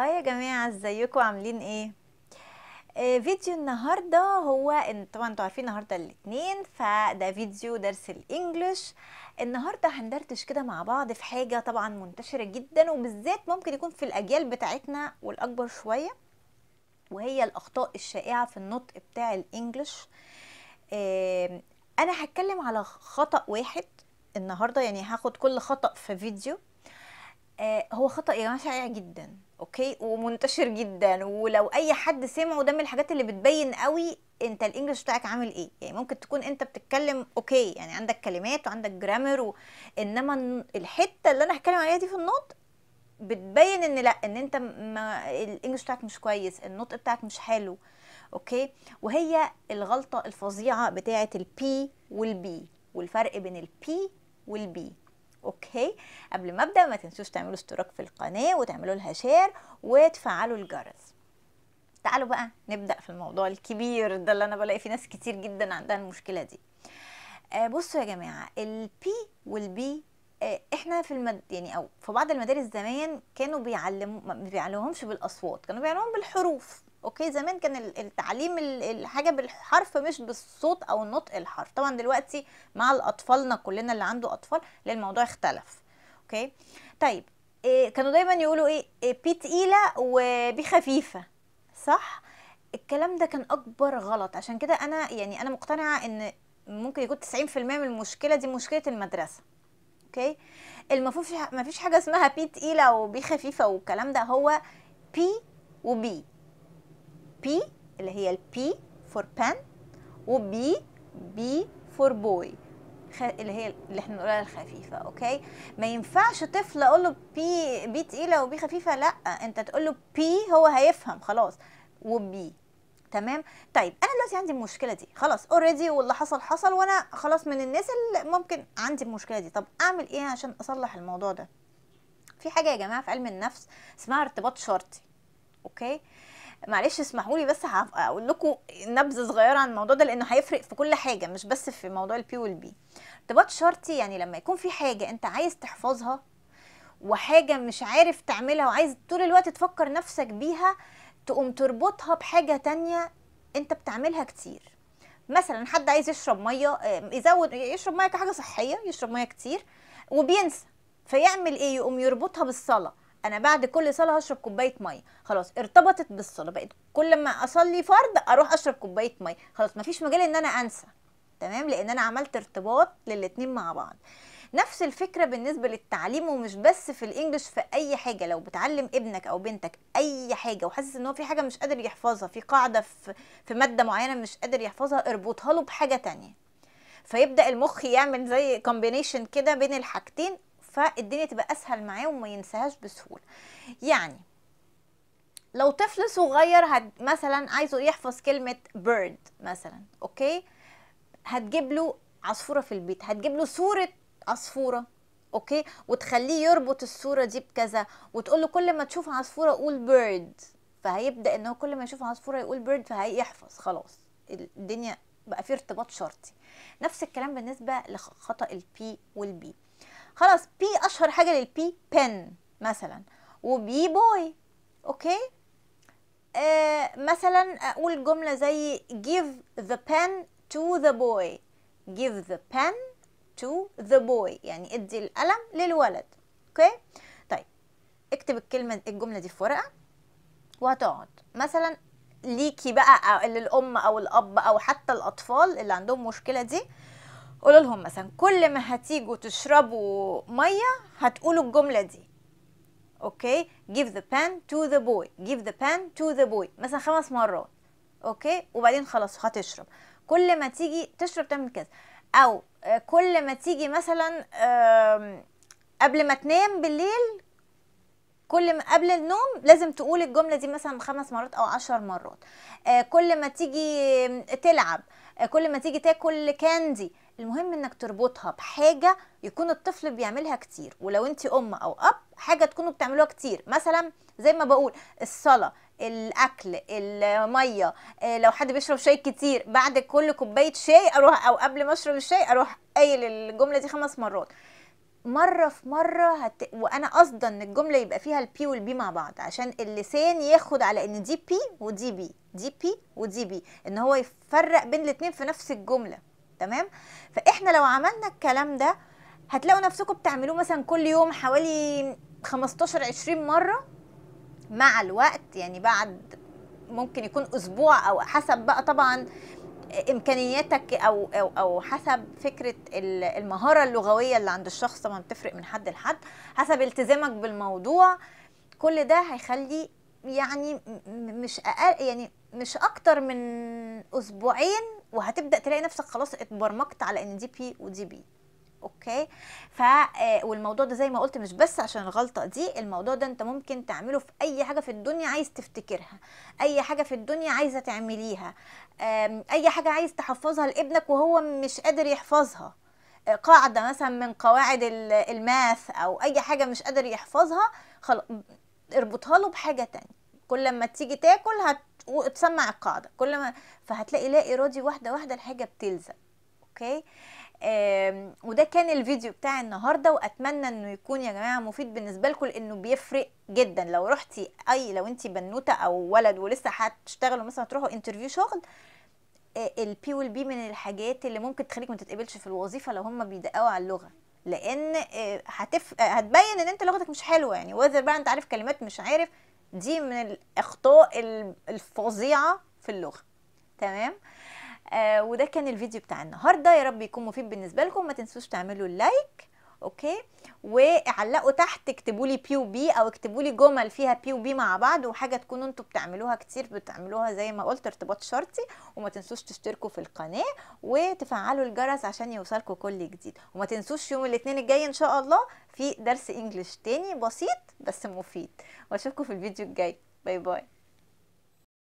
هاي اه يا جماعه ازيكم عاملين ايه آه فيديو النهارده هو ان طبعا انتوا عارفين النهارده الاثنين فده فيديو درس الانجليش النهارده هندردش كده مع بعض في حاجه طبعا منتشره جدا وبالذات ممكن يكون في الاجيال بتاعتنا والاكبر شويه وهي الاخطاء الشائعه في النطق بتاع الانجليش آه انا هتكلم على خطا واحد النهارده يعني هاخد كل خطا في فيديو آه هو خطا يا جماعه شائع جدا اوكي ومنتشر جدا ولو اي حد سمعه ده من الحاجات اللي بتبين قوي انت الانجليش بتاعك عامل ايه يعني ممكن تكون انت بتتكلم اوكي يعني عندك كلمات وعندك جرامر و... انما الحته اللي انا هتكلم عليها دي في النطق بتبين ان لا ان انت ما الانجليش بتاعك مش كويس النطق بتاعك مش حلو اوكي وهي الغلطه الفظيعه بتاعه البي والبي والفرق بين البي والبي اوكي قبل ما ابدا ما تنسوش تعملوا اشتراك في القناه وتعملوا لها شير وتفعلوا الجرس تعالوا بقى نبدا في الموضوع الكبير ده اللي انا بلاقي فيه ناس كتير جدا عندها المشكله دي آه بصوا يا جماعه البي والبي آه احنا في المد يعني او في بعض المدارس زمان كانوا بيعلموا ما بيعلموهمش بالاصوات كانوا بيعلموهم بالحروف اوكي زمان كان التعليم الحاجه بالحرف مش بالصوت او النطق الحرف طبعا دلوقتي مع الاطفالنا كلنا اللي عنده اطفال الموضوع اختلف اوكي طيب إيه كانوا دايما يقولوا ايه, إيه بي تقيله وبي خفيفه صح الكلام ده كان اكبر غلط عشان كده انا يعني انا مقتنعه ان ممكن يكون 90% من المشكله دي مشكله المدرسه اوكي المفروض ما فيش حاجه اسمها بي تقيله وبي خفيفه والكلام ده هو بي وبي بي اللي هي البي فور بان وبي بي فور بوي اللي هي اللي احنا بنقولها الخفيفه اوكي ما ينفعش طفل اقول له بي بي تقيله وبي خفيفه لا انت تقول له بي هو هيفهم خلاص وبي تمام طيب انا دلوقتي عندي المشكله دي خلاص اوريدي واللي حصل حصل وانا خلاص من الناس اللي ممكن عندي المشكله دي طب اعمل ايه عشان اصلح الموضوع ده في حاجه يا جماعه في علم النفس اسمها ارتباط شرطي اوكي معلش اسمحوا لي بس هقول لكم نبذه صغيره عن الموضوع ده لانه هيفرق في كل حاجه مش بس في موضوع البي والبي ارتباط شرطي يعني لما يكون في حاجه انت عايز تحفظها وحاجه مش عارف تعملها وعايز طول الوقت تفكر نفسك بيها تقوم تربطها بحاجه تانية انت بتعملها كتير مثلا حد عايز يشرب ميه آه، يزود يشرب ميه كحاجه صحيه يشرب ميه كتير وبينسى فيعمل ايه يقوم يربطها بالصلاه انا بعد كل صلاه هشرب كوبايه ميه خلاص ارتبطت بالصلاه بقت كل ما اصلي فرض اروح اشرب كوبايه ميه خلاص مفيش مجال ان انا انسى تمام لان انا عملت ارتباط للاتنين مع بعض نفس الفكره بالنسبه للتعليم ومش بس في الانجليش في اي حاجه لو بتعلم ابنك او بنتك اي حاجه وحاسس ان هو في حاجه مش قادر يحفظها في قاعده في, في ماده معينه مش قادر يحفظها اربطها له بحاجه تانية فيبدا المخ يعمل زي كومبينيشن كده بين الحاجتين فالدنيا تبقى اسهل معاه وما ينساهاش بسهوله يعني لو طفل صغير هد مثلا عايزه يحفظ كلمه بيرد مثلا اوكي هتجيب له عصفوره في البيت هتجيب له صوره عصفوره اوكي وتخليه يربط الصوره دي بكذا وتقول له كل ما تشوف عصفوره قول بيرد فهيبدا ان هو كل ما يشوف عصفوره يقول بيرد فهيحفظ خلاص الدنيا بقى في ارتباط شرطي نفس الكلام بالنسبه لخطا البي والبي خلاص بي اشهر حاجه للبي بن مثلا وبي بوي اوكي آه مثلا اقول جمله زي give the pen to the boy give the pen to the boy يعني ادي القلم للولد اوكي طيب اكتب الكلمه الجمله دي في ورقه وهتقعد مثلا ليكي بقى للام او الاب او حتى الاطفال اللي عندهم مشكله دي قولوا لهم مثلا كل ما هتيجوا تشربوا ميه هتقولوا الجمله دي اوكي give the pen to the boy give the pen to the boy مثلا خمس مرات اوكي وبعدين خلاص هتشرب كل ما تيجي تشرب تعمل كذا او كل ما تيجي مثلا قبل ما تنام بالليل كل ما قبل النوم لازم تقول الجمله دي مثلا خمس مرات او عشر مرات آه، كل ما تيجي تلعب آه، كل ما تيجي تاكل كاندي المهم انك تربطها بحاجه يكون الطفل بيعملها كتير ولو انت ام او اب حاجه تكونوا بتعملوها كتير مثلا زي ما بقول الصلاه الاكل الميه آه، لو حد بيشرب شاي كتير بعد كل كوبايه شاي اروح او قبل ما اشرب الشاي اروح قايل الجمله دي خمس مرات مره في مره هت... وانا قصدا ان الجمله يبقى فيها البي والبي مع بعض عشان اللسان ياخد على ان دي بي ودي بي دي بي ودي بي ان هو يفرق بين الاتنين في نفس الجمله تمام فاحنا لو عملنا الكلام ده هتلاقوا نفسكم بتعملوه مثلا كل يوم حوالي 15 20 مره مع الوقت يعني بعد ممكن يكون اسبوع او حسب بقى طبعا امكانياتك او او او حسب فكره المهاره اللغويه اللي عند الشخص طبعا بتفرق من حد لحد حسب التزامك بالموضوع كل ده هيخلي يعني مش اقل يعني مش اكتر من اسبوعين وهتبدا تلاقي نفسك خلاص اتبرمجت على ان دي بي ودي بي اوكي ف آه، والموضوع ده زي ما قلت مش بس عشان الغلطه دي الموضوع ده انت ممكن تعمله في اي حاجه في الدنيا عايز تفتكرها اي حاجه في الدنيا عايزه تعمليها اي حاجه عايز تحفظها لابنك وهو مش قادر يحفظها آه، قاعده مثلا من قواعد الماث او اي حاجه مش قادر يحفظها خلاص اربطها له بحاجه تانية كل ما تيجي تاكل هتسمع القاعده كل ما فهتلاقي لا ارادي واحده واحده الحاجه بتلزق اوكي آم وده كان الفيديو بتاع النهارده واتمنى انه يكون يا جماعه مفيد بالنسبه لكم لانه بيفرق جدا لو رحتي اي لو انت بنوته او ولد ولسه هتشتغلوا مثلا تروحوا انترفيو شغل آه، البي والبي من الحاجات اللي ممكن تخليك ما تتقبلش في الوظيفه لو هم بيدققوا على اللغه لان آه، هتف... هتبين ان انت لغتك مش حلوه يعني واذا بقى انت عارف كلمات مش عارف دي من الاخطاء الفظيعه في اللغه تمام آه وده كان الفيديو بتاع النهارده يا رب يكون مفيد بالنسبه لكم ما تنسوش تعملوا لايك اوكي وعلقوا تحت اكتبوا لي بي وبي او اكتبوا لي جمل فيها بي وبي مع بعض وحاجه تكونوا انتوا بتعملوها كتير بتعملوها زي ما قلت ارتباط شرطي وما تنسوش تشتركوا في القناه وتفعلوا الجرس عشان يوصلكوا كل جديد وما تنسوش يوم الاثنين الجاي ان شاء الله في درس انجليش تاني بسيط بس مفيد واشوفكم في الفيديو الجاي باي باي